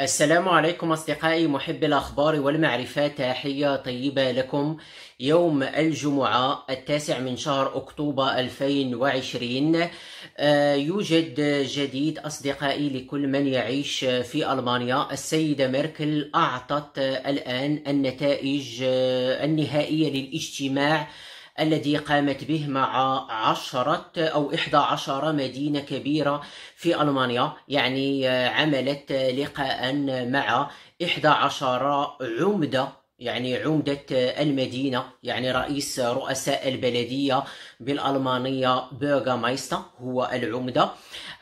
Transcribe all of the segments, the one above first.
السلام عليكم أصدقائي محب الأخبار والمعرفة تحية طيبة لكم يوم الجمعة التاسع من شهر أكتوبر 2020 آه، يوجد جديد أصدقائي لكل من يعيش في ألمانيا السيدة ميركل أعطت الآن النتائج آه، النهائية للاجتماع الذي قامت به مع عشرة أو إحدى عشر مدينة كبيرة في ألمانيا يعني آه، عملت لقاء مع إحدى عشر عمدة يعني عمدة المدينة يعني رئيس رؤساء البلدية بالألمانية بيرغا مايستا هو العمدة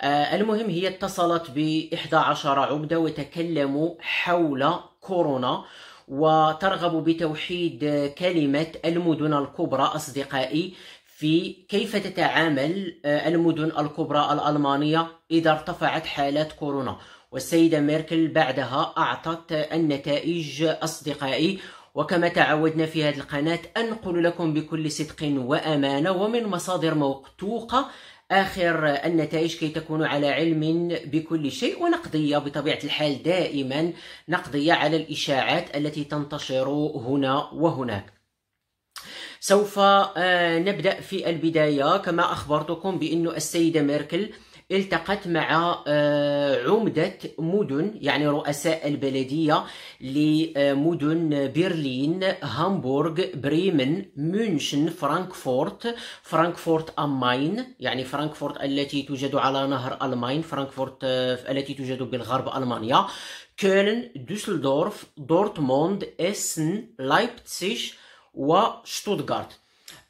آه، المهم هي اتصلت بإحدى عشر عمدة وتكلموا حول كورونا وترغب بتوحيد كلمة المدن الكبرى أصدقائي في كيف تتعامل آه، المدن الكبرى الألمانية إذا ارتفعت حالات كورونا والسيدة ميركل بعدها أعطت النتائج أصدقائي وكما تعودنا في هذه القناة أنقل لكم بكل صدق وأمانة ومن مصادر موثوقة آخر النتائج كي تكون على علم بكل شيء ونقضية بطبيعة الحال دائما نقضية على الإشاعات التي تنتشر هنا وهناك سوف آه، نبدأ في البداية كما أخبرتكم بأن السيدة ميركل التقت مع آه، عمدة مدن يعني رؤساء البلدية لمدن آه، برلين هامبورغ بريمن مونشن فرانكفورت فرانكفورت أم ماين يعني فرانكفورت التي توجد على نهر الماين فرانكفورت آه، التي توجد بالغرب ألمانيا كولن دوسلدورف دورتموند اسن لايبتسيش وشتوتغارت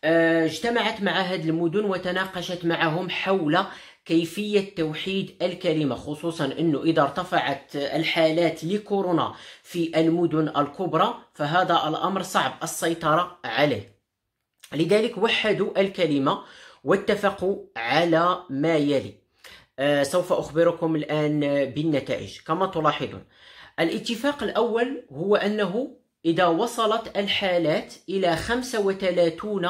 اجتمعت مع هذه المدن وتناقشت معهم حول كيفية توحيد الكلمة خصوصا أنه إذا ارتفعت الحالات لكورونا في المدن الكبرى فهذا الأمر صعب السيطرة عليه لذلك وحدوا الكلمة واتفقوا على ما يلي آه سوف أخبركم الآن بالنتائج كما تلاحظون الاتفاق الأول هو أنه إذا وصلت الحالات إلى 35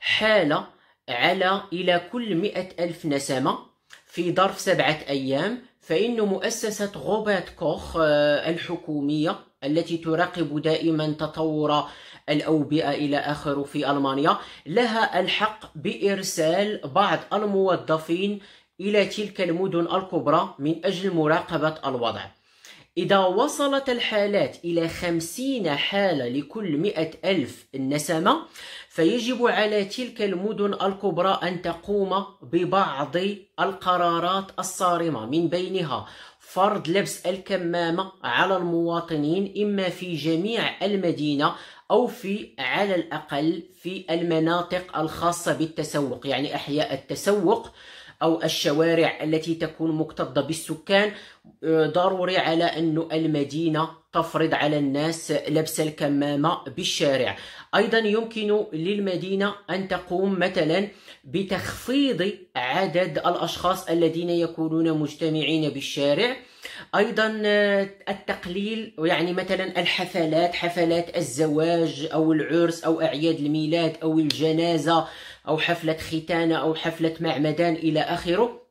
حالة على إلى كل 100 ألف نسمة في ظرف سبعة أيام فإن مؤسسة غوبات كوخ آه، الحكومية التي تراقب دائما تطور الأوبئة إلى آخره في ألمانيا لها الحق بإرسال بعض الموظفين إلى تلك المدن الكبرى من أجل مراقبة الوضع إذا وصلت الحالات إلى خمسين حالة لكل مئة ألف نسمة فيجب على تلك المدن الكبرى أن تقوم ببعض القرارات الصارمة من بينها فرض لبس الكمامة على المواطنين إما في جميع المدينة أو في على الأقل في المناطق الخاصة بالتسوق يعني أحياء التسوق أو الشوارع التي تكون مكتظة بالسكان آه، ضروري على أن المدينة تفرض على الناس لبس الكمامة بالشارع أيضا يمكن للمدينة أن تقوم مثلا بتخفيض عدد الأشخاص الذين يكونون مجتمعين بالشارع ايضا آه، التقليل يعني مثلا الحفلات حفلات الزواج او العرس او اعياد الميلاد او الجنازه أو حفلة ختانة أو حفلة معمدان إلى آخره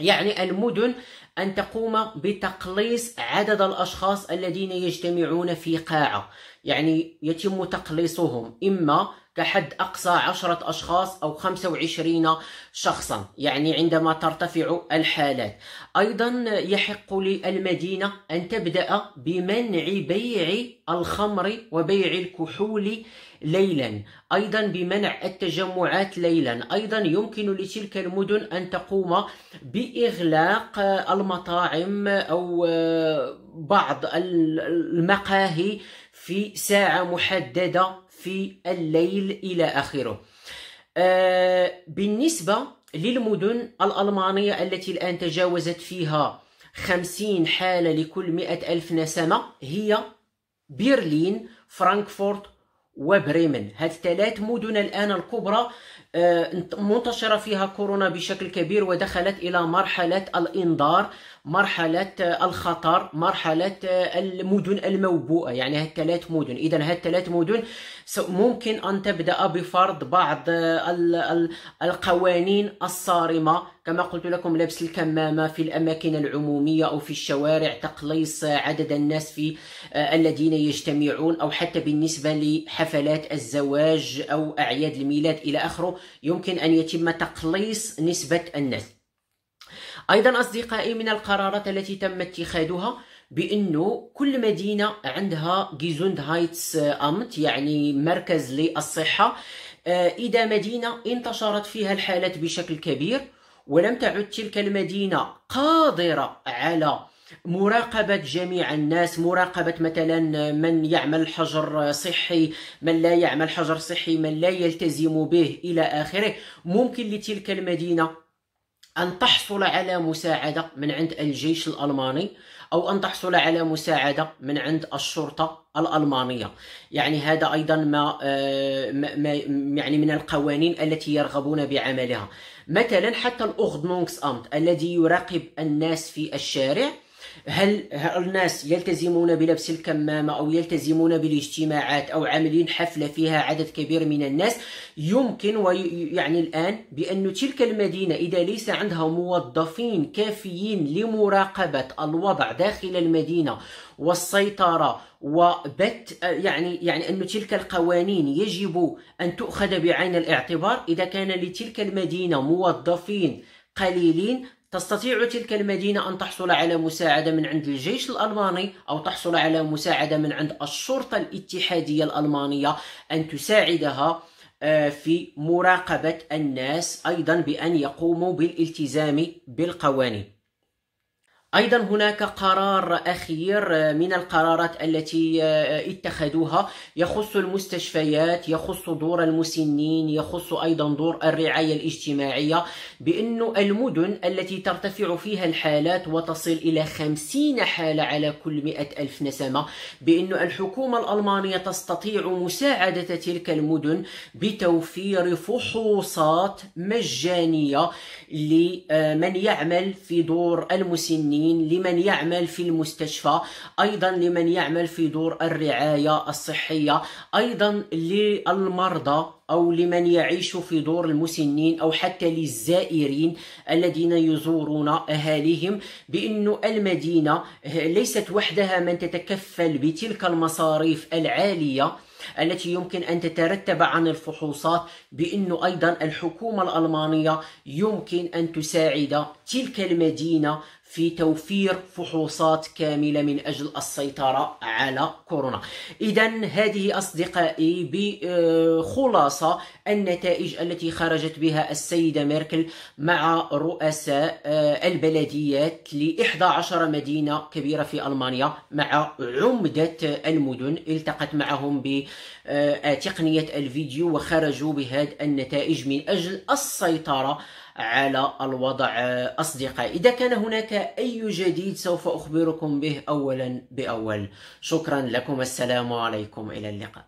يعني المدن أن تقوم بتقليص عدد الأشخاص الذين يجتمعون في قاعة يعني يتم تقليصهم إما كحد أقصى عشرة أشخاص أو 25 شخصا يعني عندما ترتفع الحالات أيضا يحق للمدينة أن تبدأ بمنع بيع الخمر وبيع الكحول ليلا ايضا بمنع التجمعات ليلا ايضا يمكن لتلك المدن ان تقوم باغلاق المطاعم او بعض المقاهي في ساعه محدده في الليل إلى آخره آه، بالنسبة للمدن الألمانية التي الآن تجاوزت فيها خمسين حالة لكل مئة ألف نسمة هي برلين فرانكفورت وبريمن هاد ثلاث مدن الآن الكبرى آه، منتشرة فيها كورونا بشكل كبير ودخلت إلى مرحلة الإنذار مرحلة آه، الخطر مرحلة آه، المدن الموبوءة يعني هاد ثلاث مدن إذا هاد ثلاث مدن ممكن أن تبدأ بفرض بعض القوانين الصارمة كما قلت لكم لبس الكمامة في الأماكن العمومية أو في الشوارع تقليص عدد الناس في الذين يجتمعون أو حتى بالنسبة لحفل حفلات الزواج أو أعياد الميلاد إلى آخره يمكن أن يتم تقليص نسبة الناس أيضا أصدقائي من القرارات التي تم اتخاذها بانه كل مدينه عندها جيزوند هايتس آه، امت يعني مركز للصحه آه، اذا مدينه انتشرت فيها الحالات بشكل كبير ولم تعد تلك المدينه قادره على مراقبة جميع الناس مراقبة مثلا من يعمل حجر صحي من لا يعمل حجر صحي من لا يلتزم به إلى آخره ممكن لتلك المدينة أن تحصل على مساعدة من عند الجيش الألماني أو أن تحصل على مساعدة من عند الشرطة الألمانية يعني هذا أيضا ما, آه، ما يعني من القوانين التي يرغبون بعملها مثلا حتى الأغدنونكس أمت الذي يراقب الناس في الشارع هل, الناس يلتزمون بلبس الكمامة أو يلتزمون بالاجتماعات أو عاملين حفلة فيها عدد كبير من الناس يمكن ويعني الآن بأن تلك المدينة إذا ليس عندها موظفين كافيين لمراقبة الوضع داخل المدينة والسيطرة وبت يعني يعني أن تلك القوانين يجب أن تؤخذ بعين الاعتبار إذا كان لتلك المدينة موظفين قليلين تستطيع تلك المدينة أن تحصل على مساعدة من عند الجيش الألماني أو تحصل على مساعدة من عند الشرطة الاتحادية الألمانية أن تساعدها آه، في مراقبة الناس أيضا بأن يقوموا بالالتزام بالقوانين ايضا هناك قرار اخير آه، من القرارات التي آه، آه، اتخذوها يخص المستشفيات يخص دور المسنين يخص ايضا دور الرعايه الاجتماعيه بان المدن التي ترتفع فيها الحالات وتصل الى 50 حاله على كل 100 الف نسمه بان الحكومه الالمانيه تستطيع مساعده تلك المدن بتوفير فحوصات مجانيه لمن يعمل في دور المسنين المواطنين لمن يعمل في المستشفى ايضا لمن يعمل في دور الرعايه الصحيه ايضا للمرضى أو لمن يعيش في دور المسنين أو حتى للزائرين الذين يزورون أهاليهم بأن المدينة ليست وحدها من تتكفل بتلك المصاريف العالية التي يمكن أن تترتب عن الفحوصات بأنه أيضا الحكومة الألمانية يمكن أن تساعد تلك المدينة في توفير فحوصات كاملة من أجل السيطرة على كورونا إذا هذه أصدقائي بخلاصة النتائج التي خرجت بها السيدة ميركل مع رؤساء آه، البلديات ل 11 مدينة كبيرة في ألمانيا مع عمدة المدن التقت معهم بتقنية آه، الفيديو وخرجوا بهذه النتائج من أجل السيطرة على الوضع أصدقائي إذا كان هناك أي جديد سوف أخبركم به أولا بأول شكرا لكم السلام عليكم إلى اللقاء